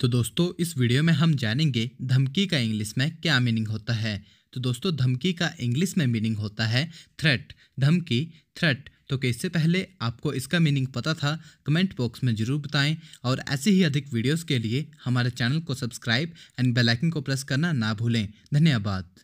तो दोस्तों इस वीडियो में हम जानेंगे धमकी का इंग्लिश में क्या मीनिंग होता है तो दोस्तों धमकी का इंग्लिश में मीनिंग होता है थ्रेट धमकी थ्रेट तो कि इससे पहले आपको इसका मीनिंग पता था कमेंट बॉक्स में ज़रूर बताएं और ऐसे ही अधिक वीडियोस के लिए हमारे चैनल को सब्सक्राइब एंड बेल आइकन को प्रेस करना ना भूलें धन्यवाद